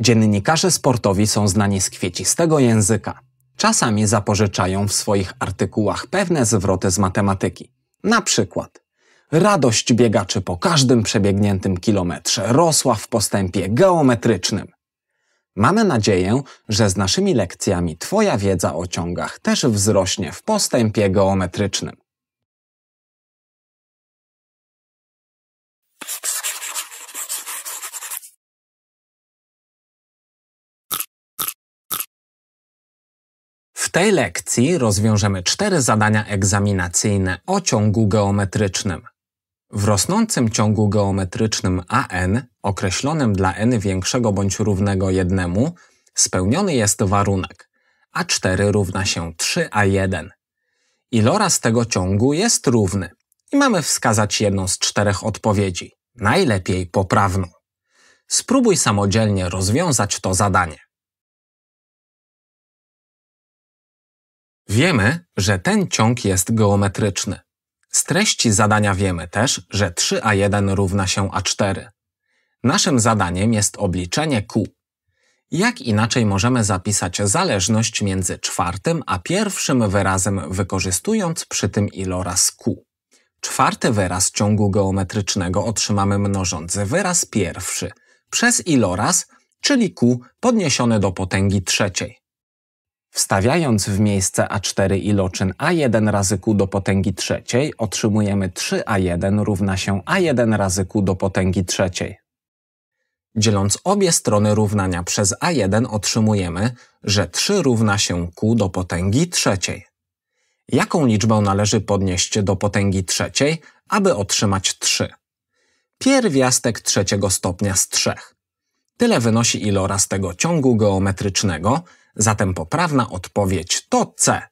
Dziennikarze sportowi są znani z kwiecistego języka. Czasami zapożyczają w swoich artykułach pewne zwroty z matematyki. Na przykład radość biegaczy po każdym przebiegniętym kilometrze rosła w postępie geometrycznym. Mamy nadzieję, że z naszymi lekcjami Twoja wiedza o ciągach też wzrośnie w postępie geometrycznym. tej lekcji rozwiążemy cztery zadania egzaminacyjne o ciągu geometrycznym. W rosnącym ciągu geometrycznym AN, określonym dla n większego bądź równego 1, spełniony jest warunek A4 równa się 3A1. Iloraz tego ciągu jest równy i mamy wskazać jedną z czterech odpowiedzi, najlepiej poprawną. Spróbuj samodzielnie rozwiązać to zadanie. Wiemy, że ten ciąg jest geometryczny. Z treści zadania wiemy też, że 3a1 równa się a4. Naszym zadaniem jest obliczenie Q. Jak inaczej możemy zapisać zależność między czwartym a pierwszym wyrazem, wykorzystując przy tym iloraz Q? Czwarty wyraz ciągu geometrycznego otrzymamy mnożąc wyraz pierwszy przez iloraz, czyli Q podniesiony do potęgi trzeciej. Wstawiając w miejsce A4 iloczyn A1 razy Q do potęgi trzeciej otrzymujemy 3A1 równa się A1 razy Q do potęgi trzeciej. Dzieląc obie strony równania przez A1 otrzymujemy, że 3 równa się Q do potęgi trzeciej. Jaką liczbę należy podnieść do potęgi trzeciej, aby otrzymać 3? Pierwiastek trzeciego stopnia z 3. Tyle wynosi iloraz tego ciągu geometrycznego, Zatem poprawna odpowiedź to C.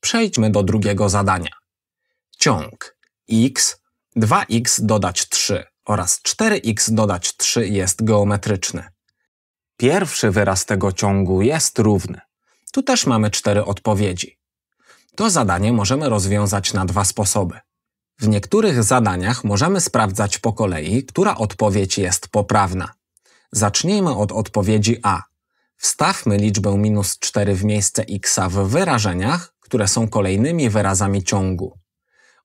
Przejdźmy do drugiego zadania. Ciąg x, 2x dodać 3 oraz 4x dodać 3 jest geometryczny. Pierwszy wyraz tego ciągu jest równy. Tu też mamy cztery odpowiedzi. To zadanie możemy rozwiązać na dwa sposoby. W niektórych zadaniach możemy sprawdzać po kolei, która odpowiedź jest poprawna. Zacznijmy od odpowiedzi A. Wstawmy liczbę minus 4 w miejsce x w wyrażeniach, które są kolejnymi wyrazami ciągu.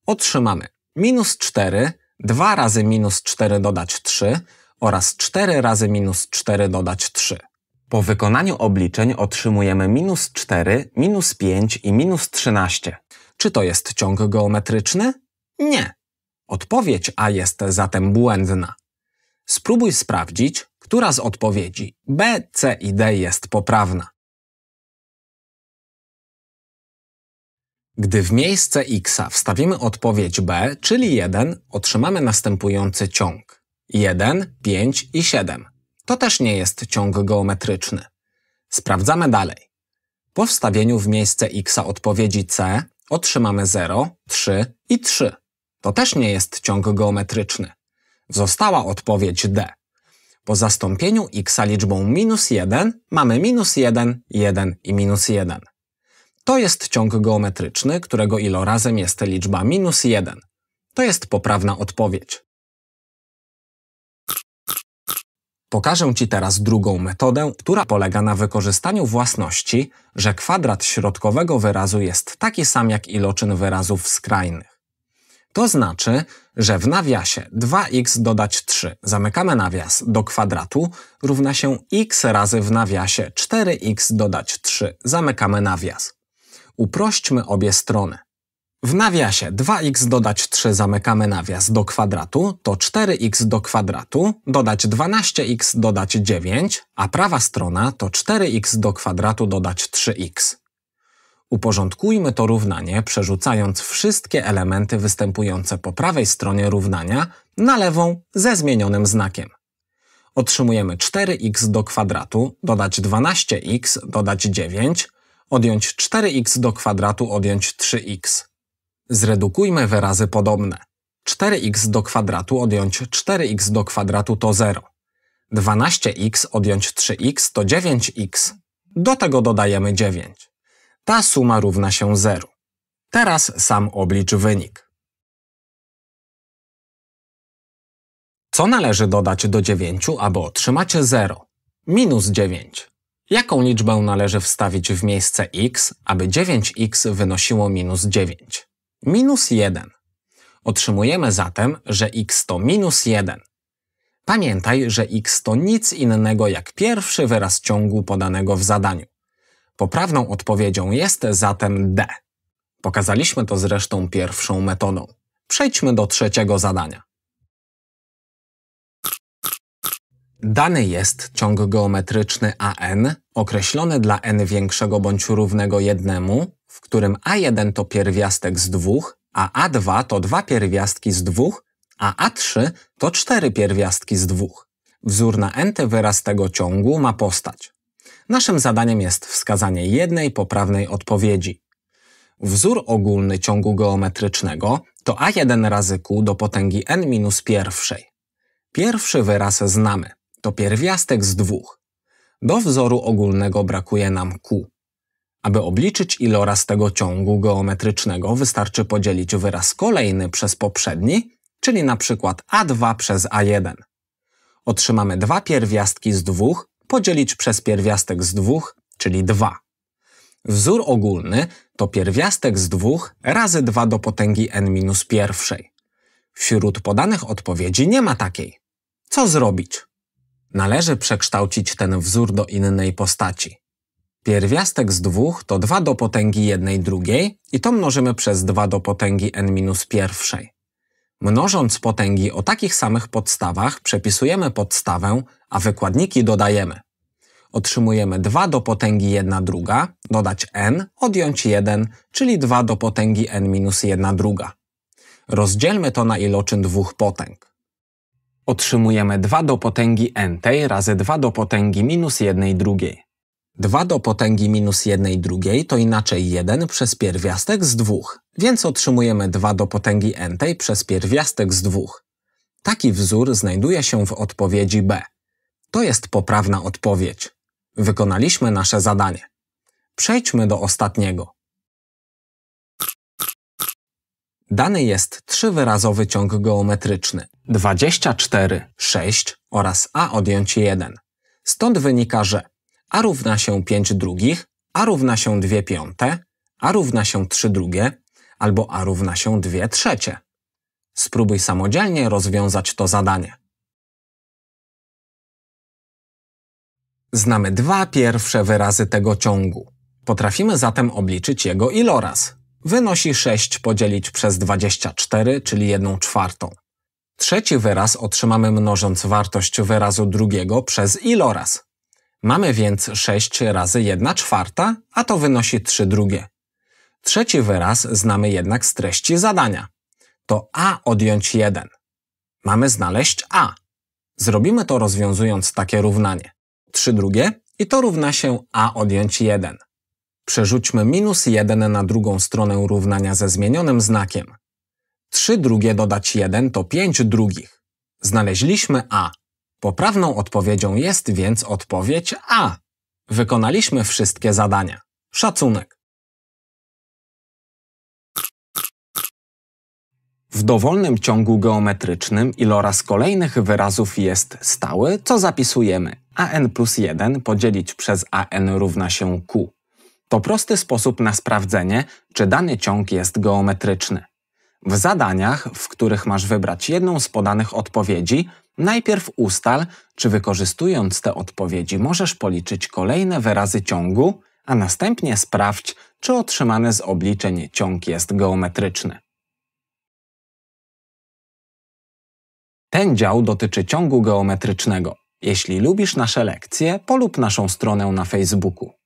Otrzymamy minus 4, 2 razy minus 4 dodać 3 oraz 4 razy minus 4 dodać 3. Po wykonaniu obliczeń otrzymujemy minus 4, minus 5 i minus 13. Czy to jest ciąg geometryczny? Nie. Odpowiedź A jest zatem błędna. Spróbuj sprawdzić, która z odpowiedzi B, C i D jest poprawna. Gdy w miejsce x wstawimy odpowiedź B, czyli 1, otrzymamy następujący ciąg 1, 5 i 7. To też nie jest ciąg geometryczny. Sprawdzamy dalej. Po wstawieniu w miejsce x odpowiedzi C otrzymamy 0, 3 i 3. To też nie jest ciąg geometryczny. Została odpowiedź D. Po zastąpieniu x liczbą minus 1 mamy minus 1, 1 i minus 1. To jest ciąg geometryczny, którego ilorazem jest liczba minus 1. To jest poprawna odpowiedź. Pokażę Ci teraz drugą metodę, która polega na wykorzystaniu własności, że kwadrat środkowego wyrazu jest taki sam jak iloczyn wyrazów skrajnych. To znaczy, że w nawiasie 2x dodać 3, zamykamy nawias do kwadratu, równa się x razy w nawiasie 4x dodać 3, zamykamy nawias. Uprośćmy obie strony. W nawiasie 2x dodać 3 zamykamy nawias do kwadratu, to 4x do kwadratu, dodać 12x dodać 9, a prawa strona to 4x do kwadratu dodać 3x. Uporządkujmy to równanie, przerzucając wszystkie elementy występujące po prawej stronie równania na lewą ze zmienionym znakiem. Otrzymujemy 4x do kwadratu, dodać 12x, dodać 9, odjąć 4x do kwadratu, odjąć 3x. Zredukujmy wyrazy podobne. 4x do kwadratu odjąć 4x do kwadratu to 0. 12x odjąć 3x to 9x. Do tego dodajemy 9. Ta suma równa się 0. Teraz sam oblicz wynik. Co należy dodać do 9, aby otrzymać 0? Minus 9. Jaką liczbę należy wstawić w miejsce x, aby 9x wynosiło minus 9? Minus 1. Otrzymujemy zatem, że x to minus 1. Pamiętaj, że x to nic innego jak pierwszy wyraz ciągu podanego w zadaniu. Poprawną odpowiedzią jest zatem D. Pokazaliśmy to zresztą pierwszą metodą. Przejdźmy do trzeciego zadania. Dany jest ciąg geometryczny AN, określony dla n większego bądź równego jednemu, w którym A1 to pierwiastek z dwóch, a A2 to dwa pierwiastki z dwóch, a A3 to cztery pierwiastki z dwóch. Wzór na nty wyraz tego ciągu ma postać naszym zadaniem jest wskazanie jednej poprawnej odpowiedzi. Wzór ogólny ciągu geometrycznego to a1 razy q do potęgi n minus pierwszej. Pierwszy wyraz znamy. To pierwiastek z dwóch. Do wzoru ogólnego brakuje nam q. Aby obliczyć iloraz tego ciągu geometrycznego wystarczy podzielić wyraz kolejny przez poprzedni, czyli na przykład a2 przez a1. Otrzymamy dwa pierwiastki z dwóch podzielić przez pierwiastek z dwóch, czyli 2. Wzór ogólny to pierwiastek z 2 razy 2 do potęgi n minus pierwszej. Wśród podanych odpowiedzi nie ma takiej. Co zrobić? Należy przekształcić ten wzór do innej postaci. Pierwiastek z 2 to 2 do potęgi jednej drugiej i to mnożymy przez 2 do potęgi n minus pierwszej. Mnożąc potęgi o takich samych podstawach, przepisujemy podstawę, a wykładniki dodajemy. Otrzymujemy 2 do potęgi 1 druga, dodać n, odjąć 1, czyli 2 do potęgi n minus 1 druga. Rozdzielmy to na iloczyn dwóch potęg. Otrzymujemy 2 do potęgi n tej razy 2 do potęgi minus 1 drugiej. 2 do potęgi minus 1 drugiej to inaczej 1 przez pierwiastek z 2, więc otrzymujemy 2 do potęgi n tej przez pierwiastek z 2. Taki wzór znajduje się w odpowiedzi B. To jest poprawna odpowiedź. Wykonaliśmy nasze zadanie. Przejdźmy do ostatniego. Dany jest trzywyrazowy ciąg geometryczny 24, 6 oraz a odjąć 1. Stąd wynika, że a równa się 5 drugich, a równa się 2 piąte, a równa się 3 drugie, albo a równa się 2 trzecie. Spróbuj samodzielnie rozwiązać to zadanie. Znamy dwa pierwsze wyrazy tego ciągu. Potrafimy zatem obliczyć jego iloraz. Wynosi 6 podzielić przez 24, czyli 1 czwartą. Trzeci wyraz otrzymamy mnożąc wartość wyrazu drugiego przez iloraz. Mamy więc 6 razy 1 czwarta, a to wynosi 3 drugie. Trzeci wyraz znamy jednak z treści zadania. To A odjąć 1. Mamy znaleźć A. Zrobimy to rozwiązując takie równanie. 3 drugie i to równa się A odjąć 1. Przerzućmy minus 1 na drugą stronę równania ze zmienionym znakiem. 3 drugie dodać 1 to 5 drugich. Znaleźliśmy A. Poprawną odpowiedzią jest więc odpowiedź A. Wykonaliśmy wszystkie zadania. Szacunek. W dowolnym ciągu geometrycznym iloraz kolejnych wyrazów jest stały, co zapisujemy an plus 1 podzielić przez an równa się q. To prosty sposób na sprawdzenie, czy dany ciąg jest geometryczny. W zadaniach, w których masz wybrać jedną z podanych odpowiedzi, najpierw ustal, czy wykorzystując te odpowiedzi możesz policzyć kolejne wyrazy ciągu, a następnie sprawdź, czy otrzymany z obliczeń ciąg jest geometryczny. Ten dział dotyczy ciągu geometrycznego. Jeśli lubisz nasze lekcje, polub naszą stronę na Facebooku.